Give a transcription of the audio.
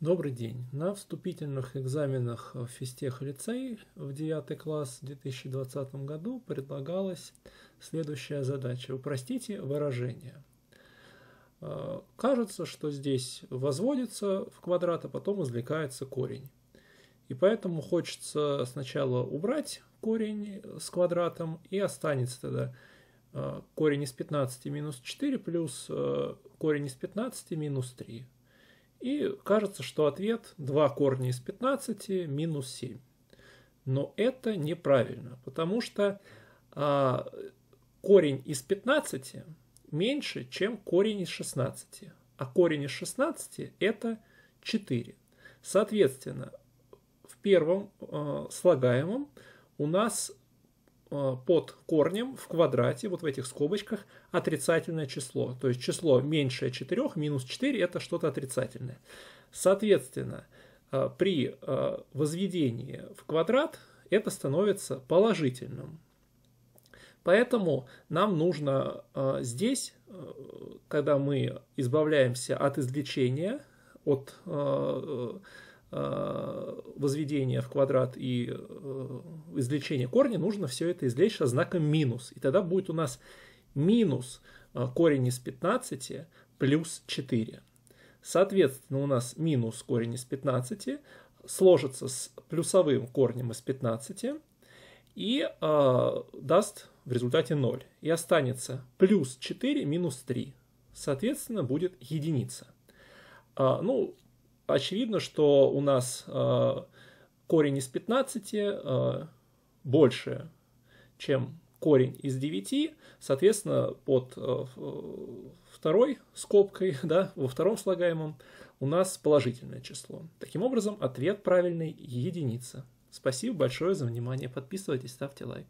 Добрый день. На вступительных экзаменах в физтех лицей в 9 класс в 2020 году предлагалась следующая задача. Упростите выражение. Э, кажется, что здесь возводится в квадрат, а потом извлекается корень. И поэтому хочется сначала убрать корень с квадратом и останется тогда э, корень из 15 минус 4 плюс э, корень из 15 минус 3. И кажется, что ответ 2 корня из 15 минус 7. Но это неправильно, потому что а, корень из 15 меньше, чем корень из 16. А корень из 16 это 4. Соответственно, в первом э, слагаемом у нас Э, под корнем в квадрате, вот в этих скобочках, отрицательное число. То есть число меньше 4, минус 4 это что-то отрицательное. Соответственно, э, при э, возведении в квадрат это становится положительным. Поэтому нам нужно здесь, когда мы избавляемся от извлечения, от Э, возведения в квадрат и э, извлечения корня, нужно все это извлечь со знаком минус. И тогда будет у нас минус э, корень из 15 плюс 4. Соответственно, у нас минус корень из 15 сложится с плюсовым корнем из 15 и э, даст в результате 0. И останется плюс 4 минус 3. Соответственно, будет единица. Э, ну, очевидно, что у нас э, корень из 15 э, больше, чем корень из 9, соответственно, под э, второй скобкой, да, во втором слагаемом у нас положительное число. Таким образом, ответ правильный – единица. Спасибо большое за внимание. Подписывайтесь, ставьте лайк.